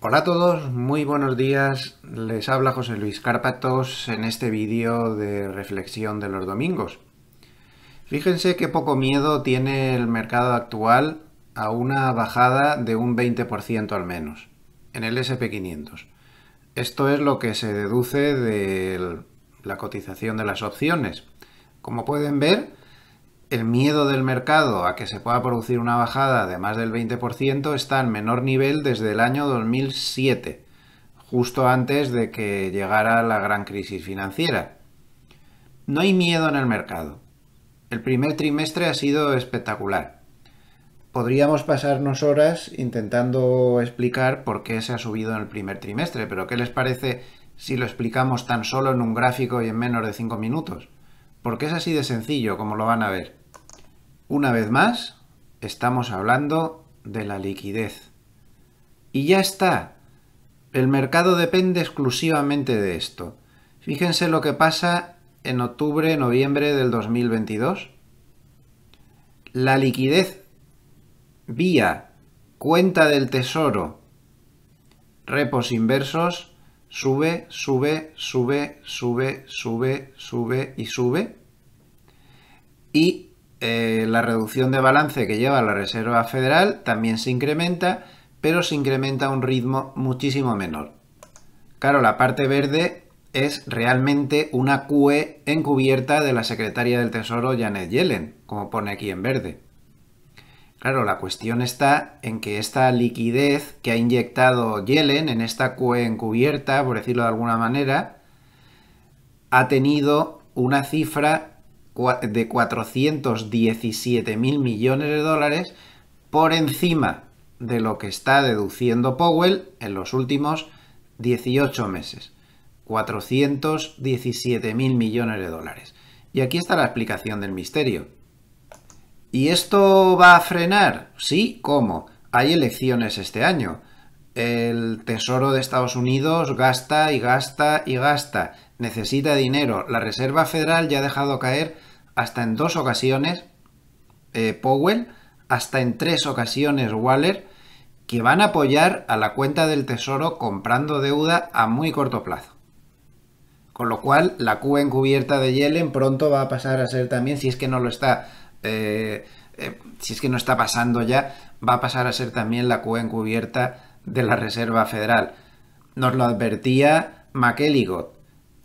Hola a todos, muy buenos días. Les habla José Luis Cárpatos en este vídeo de reflexión de los domingos. Fíjense qué poco miedo tiene el mercado actual a una bajada de un 20% al menos en el SP500. Esto es lo que se deduce de la cotización de las opciones. Como pueden ver, el miedo del mercado a que se pueda producir una bajada de más del 20% está en menor nivel desde el año 2007, justo antes de que llegara la gran crisis financiera. No hay miedo en el mercado. El primer trimestre ha sido espectacular. Podríamos pasarnos horas intentando explicar por qué se ha subido en el primer trimestre, pero ¿qué les parece si lo explicamos tan solo en un gráfico y en menos de 5 minutos? Porque es así de sencillo, como lo van a ver. Una vez más, estamos hablando de la liquidez. Y ya está. El mercado depende exclusivamente de esto. Fíjense lo que pasa en octubre, noviembre del 2022. La liquidez vía cuenta del tesoro, repos inversos, sube, sube, sube, sube, sube, sube y sube. Y eh, la reducción de balance que lleva la Reserva Federal también se incrementa, pero se incrementa a un ritmo muchísimo menor. Claro, la parte verde es realmente una QE encubierta de la secretaria del Tesoro Janet Yellen, como pone aquí en verde. Claro, la cuestión está en que esta liquidez que ha inyectado Yellen en esta encubierta, por decirlo de alguna manera, ha tenido una cifra de 417 mil millones de dólares por encima de lo que está deduciendo Powell en los últimos 18 meses. 417 mil millones de dólares. Y aquí está la explicación del misterio. ¿Y esto va a frenar? Sí, ¿cómo? Hay elecciones este año. El Tesoro de Estados Unidos gasta y gasta y gasta. Necesita dinero. La Reserva Federal ya ha dejado caer hasta en dos ocasiones eh, Powell, hasta en tres ocasiones Waller, que van a apoyar a la cuenta del Tesoro comprando deuda a muy corto plazo. Con lo cual, la Cuba encubierta de Yellen pronto va a pasar a ser también, si es que no lo está, este, eh, si es que no está pasando ya, va a pasar a ser también la QE encubierta de la Reserva Federal. Nos lo advertía McEligot.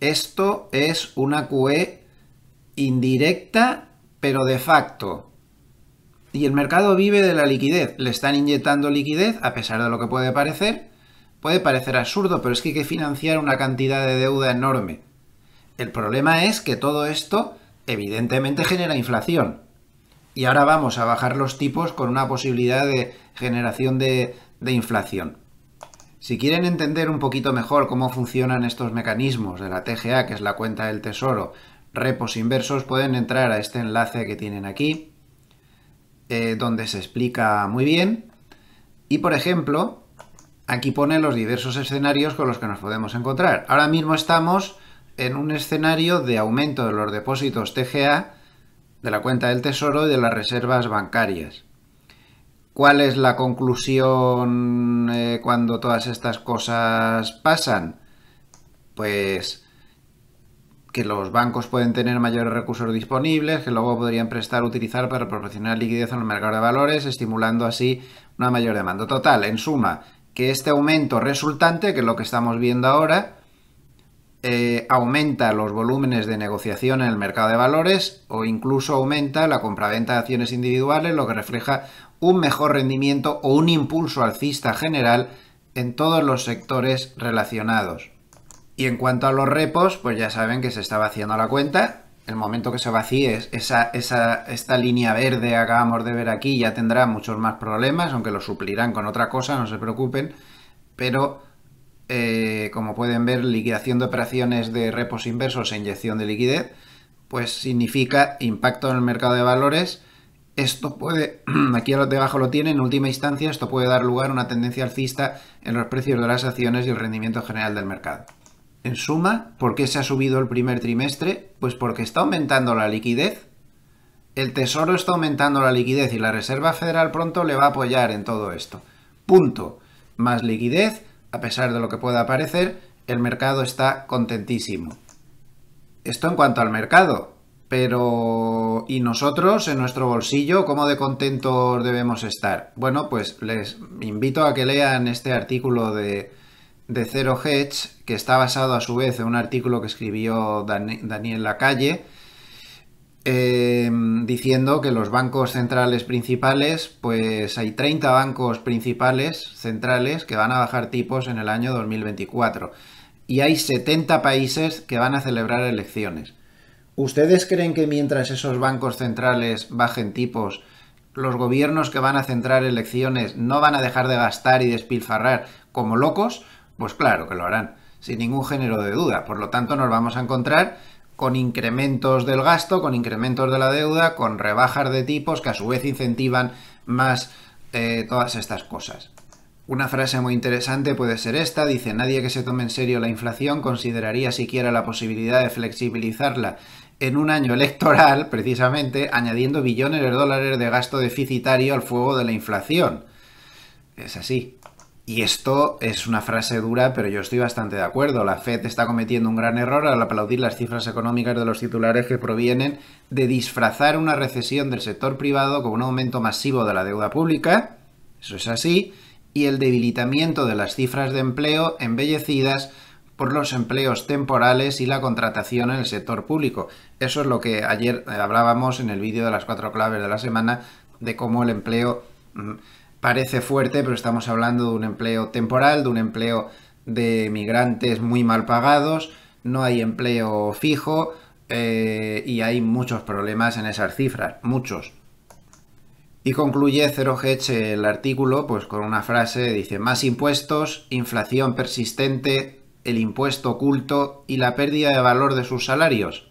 Esto es una QE indirecta, pero de facto. Y el mercado vive de la liquidez. Le están inyectando liquidez, a pesar de lo que puede parecer. Puede parecer absurdo, pero es que hay que financiar una cantidad de deuda enorme. El problema es que todo esto evidentemente genera inflación y ahora vamos a bajar los tipos con una posibilidad de generación de, inflación. Si quieren entender un poquito mejor cómo funcionan estos mecanismos de la TGA, que es la cuenta del tesoro, repos inversos, pueden entrar a este enlace que tienen aquí, eh, donde se explica muy bien. Y, por ejemplo, aquí pone los diversos escenarios con los que nos podemos encontrar. Ahora mismo estamos en un escenario de aumento de los depósitos TGA de la cuenta del Tesoro y de las reservas bancarias. ¿Cuál es la conclusión eh, cuando todas estas cosas pasan? Pues que los bancos pueden tener mayores recursos disponibles, que luego podrían prestar o utilizar para proporcionar liquidez en el mercado de valores, estimulando así una mayor demanda. Total, en suma, que este aumento resultante, que es lo que estamos viendo ahora, eh, aumenta los volúmenes de negociación en el mercado de valores o incluso aumenta la compraventa de acciones individuales, lo que refleja un mejor rendimiento o un impulso alcista general en todos los sectores relacionados. Y en cuanto a los repos, pues ya saben que se está vaciando la cuenta. El momento que se vacíe esa, esa, esta línea verde acabamos de ver aquí ya tendrá muchos más problemas, aunque lo suplirán con otra cosa, no se preocupen. Pero eh, como pueden ver, liquidación de operaciones de repos inversos e inyección de liquidez, pues significa impacto en el mercado de valores. Esto puede, aquí debajo lo tiene, en última instancia, esto puede dar lugar a una tendencia alcista en los precios de las acciones y el rendimiento general del mercado. En suma, ¿por qué se ha subido el primer trimestre? Pues porque está aumentando la liquidez. El Tesoro está aumentando la liquidez y la Reserva Federal pronto le va a apoyar en todo esto. Punto. Más liquidez, a pesar de lo que pueda parecer, el mercado está contentísimo. Esto en cuanto al mercado, pero ¿y nosotros en nuestro bolsillo cómo de contentos debemos estar? Bueno, pues les invito a que lean este artículo de, Zero Hedge, que está basado a su vez en un artículo que escribió Daniel Lacalle, Em, diciendo que los bancos centrales principales, pues hay 30 bancos principales centrales que van a bajar tipos en el año 2024 y hay 70 países que van a celebrar elecciones. ¿Ustedes creen que mientras esos bancos centrales bajen tipos, los gobiernos que van a centrar elecciones no van a dejar de gastar y despilfarrar como locos? Pues claro que lo harán, sin ningún género de duda. Por lo tanto, nos vamos a encontrar con incrementos del gasto, con incrementos de la deuda, con rebajas de tipos que a su vez incentivan más eh, todas estas cosas. Una frase muy interesante puede ser esta, dice, nadie que se tome en serio la inflación consideraría siquiera la posibilidad de flexibilizarla en un año electoral, precisamente, añadiendo billones de dólares de gasto deficitario al fuego de la inflación. Es así. Y esto es una frase dura, pero yo estoy bastante de acuerdo. La Fed está cometiendo un gran error al aplaudir las cifras económicas de los titulares que provienen de disfrazar una recesión del sector privado con un aumento masivo de la deuda pública, eso es así, y el debilitamiento de las cifras de empleo embellecidas por los empleos temporales y la contratación en el sector público. Eso es lo que ayer hablábamos en el vídeo de las cuatro claves de la semana de cómo el empleo mm, parece fuerte, pero estamos hablando de un empleo temporal, de un empleo de migrantes muy mal pagados, no hay empleo fijo eh, y hay muchos problemas en esas cifras, muchos. Y concluye Zero Hedge el artículo pues, con una frase, dice, más impuestos, inflación persistente, el impuesto oculto y la pérdida de valor de sus salarios.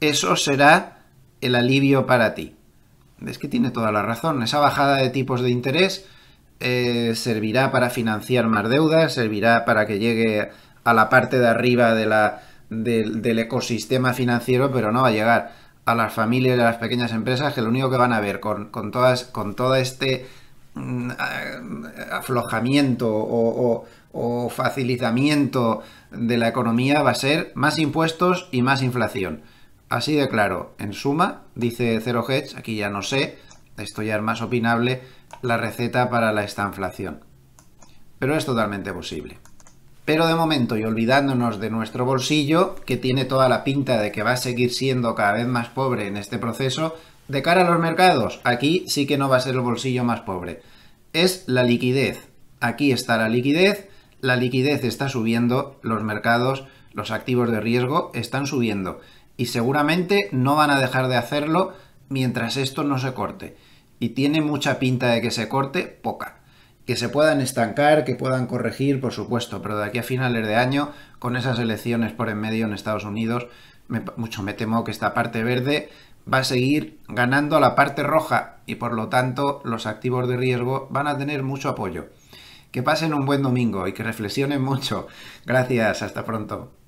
Eso será el alivio para ti. Es que tiene toda la razón. Esa bajada de tipos de interés eh, servirá para financiar más deudas, servirá para que llegue a la parte de arriba del ecosistema financiero, pero no va a llegar a las familias y a las pequeñas empresas que lo único que van a ver con, todo este mm, aflojamiento o, facilitamiento de la economía va a ser más impuestos y más inflación. Así de claro, en suma, dice 0 Hedge, aquí ya no sé, esto ya es más opinable, la receta para la estanflación. Pero es totalmente posible. Pero de momento, y olvidándonos de nuestro bolsillo, que tiene toda la pinta de que va a seguir siendo cada vez más pobre en este proceso, de cara a los mercados, aquí sí que no va a ser el bolsillo más pobre. Es la liquidez. Aquí está la liquidez, la liquidez está subiendo, los mercados, los activos de riesgo están subiendo y seguramente no van a dejar de hacerlo mientras esto no se corte. Y tiene mucha pinta de que se corte, poca. Que se puedan estancar, que puedan corregir, por supuesto, pero de aquí a finales de año, con esas elecciones por en medio en Estados Unidos, mucho me temo que esta parte verde va a seguir ganando a la parte roja y por lo tanto los activos de riesgo van a tener mucho apoyo. Que pasen un buen domingo y que reflexionen mucho. Gracias, hasta pronto.